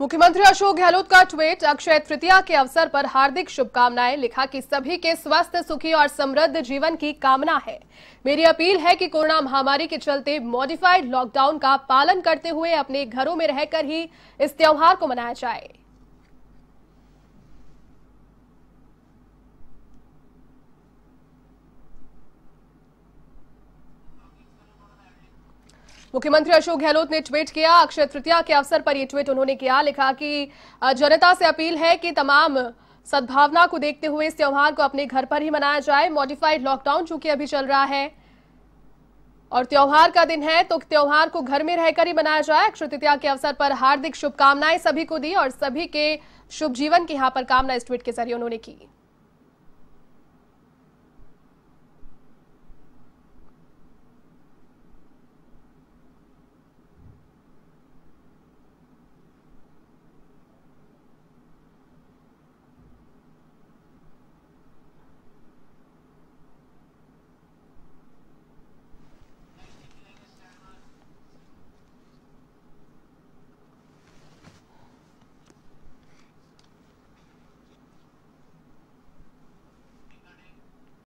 मुख्यमंत्री अशोक गहलोत का ट्वीट अक्षय तृतीया के अवसर पर हार्दिक शुभकामनाएं लिखा कि सभी के स्वस्थ सुखी और समृद्ध जीवन की कामना है मेरी अपील है कि कोरोना महामारी के चलते मॉडिफाइड लॉकडाउन का पालन करते हुए अपने घरों में रहकर ही इस त्यौहार को मनाया जाए मुख्यमंत्री अशोक गहलोत ने ट्वीट किया अक्षय तृतीया के अवसर पर यह ट्वीट उन्होंने किया लिखा कि जनता से अपील है कि तमाम सद्भावना को देखते हुए इस त्यौहार को अपने घर पर ही मनाया जाए मॉडिफाइड लॉकडाउन चूंकि अभी चल रहा है और त्यौहार का दिन है तो त्यौहार को घर में रहकर ही मनाया जाए अक्षय तृतीया के अवसर पर हार्दिक शुभकामनाएं सभी को दी और सभी के शुभ जीवन की यहां पर कामना इस ट्वीट के जरिए उन्होंने की